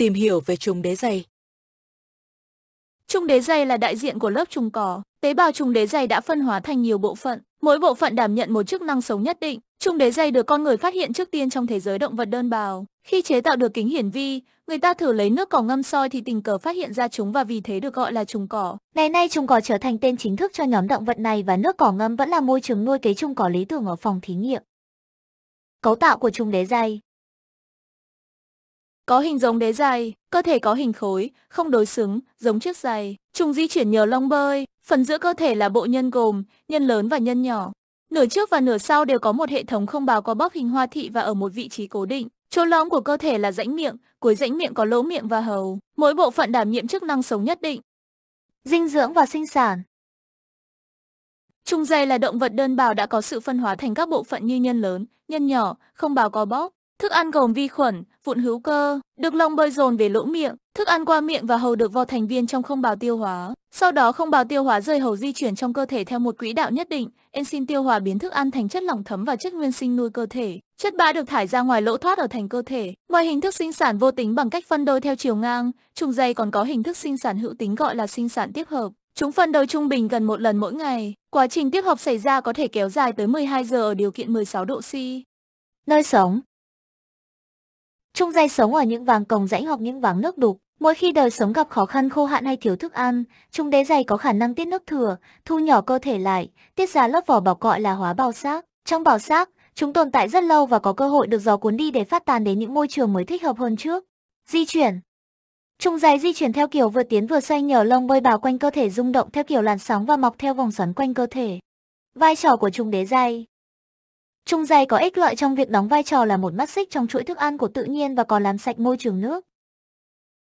tìm hiểu về trùng đế dày. Trùng đế dày là đại diện của lớp trùng cỏ. Tế bào trùng đế dày đã phân hóa thành nhiều bộ phận, mỗi bộ phận đảm nhận một chức năng sống nhất định. Trùng đế dày được con người phát hiện trước tiên trong thế giới động vật đơn bào. Khi chế tạo được kính hiển vi, người ta thử lấy nước cỏ ngâm soi thì tình cờ phát hiện ra chúng và vì thế được gọi là trùng cỏ. Ngày nay trùng cỏ trở thành tên chính thức cho nhóm động vật này và nước cỏ ngâm vẫn là môi trường nuôi cấy trùng cỏ lý tưởng ở phòng thí nghiệm. Cấu tạo của trùng đế dày có hình giống đế dày, cơ thể có hình khối, không đối xứng, giống chiếc giày. Trùng di chuyển nhờ lông bơi, phần giữa cơ thể là bộ nhân gồm nhân lớn và nhân nhỏ. Nửa trước và nửa sau đều có một hệ thống không bào có bóc hình hoa thị và ở một vị trí cố định. Chỗ lõm của cơ thể là rãnh miệng, cuối rãnh miệng có lỗ miệng và hầu. Mỗi bộ phận đảm nhiệm chức năng sống nhất định. Dinh dưỡng và sinh sản Trùng dày là động vật đơn bào đã có sự phân hóa thành các bộ phận như nhân lớn, nhân nhỏ, không bào có bóp. Thức ăn gồm vi khuẩn, vụn hữu cơ, được lông bơi dồn về lỗ miệng, thức ăn qua miệng và hầu được vào thành viên trong không bào tiêu hóa. Sau đó không bào tiêu hóa rời hầu di chuyển trong cơ thể theo một quỹ đạo nhất định, enzyme tiêu hóa biến thức ăn thành chất lỏng thấm và chất nguyên sinh nuôi cơ thể. Chất bã được thải ra ngoài lỗ thoát ở thành cơ thể. Ngoài hình thức sinh sản vô tính bằng cách phân đôi theo chiều ngang, trùng dây còn có hình thức sinh sản hữu tính gọi là sinh sản tiếp hợp. Chúng phân đôi trung bình gần một lần mỗi ngày. Quá trình tiếp hợp xảy ra có thể kéo dài tới 12 giờ ở điều kiện 16 độ C. Nơi sống Trung dây sống ở những vàng cồng rãnh hoặc những váng nước đục. Mỗi khi đời sống gặp khó khăn khô hạn hay thiếu thức ăn, trung đế dày có khả năng tiết nước thừa, thu nhỏ cơ thể lại, tiết ra lớp vỏ bọc gọi là hóa bào xác. Trong bào xác, chúng tồn tại rất lâu và có cơ hội được gió cuốn đi để phát tán đến những môi trường mới thích hợp hơn trước. Di chuyển Trung dày di chuyển theo kiểu vừa tiến vừa xoay nhờ lông bơi bào quanh cơ thể rung động theo kiểu làn sóng và mọc theo vòng xoắn quanh cơ thể. Vai trò của trung đế dày Trung dày có ích lợi trong việc đóng vai trò là một mắt xích trong chuỗi thức ăn của tự nhiên và còn làm sạch môi trường nước.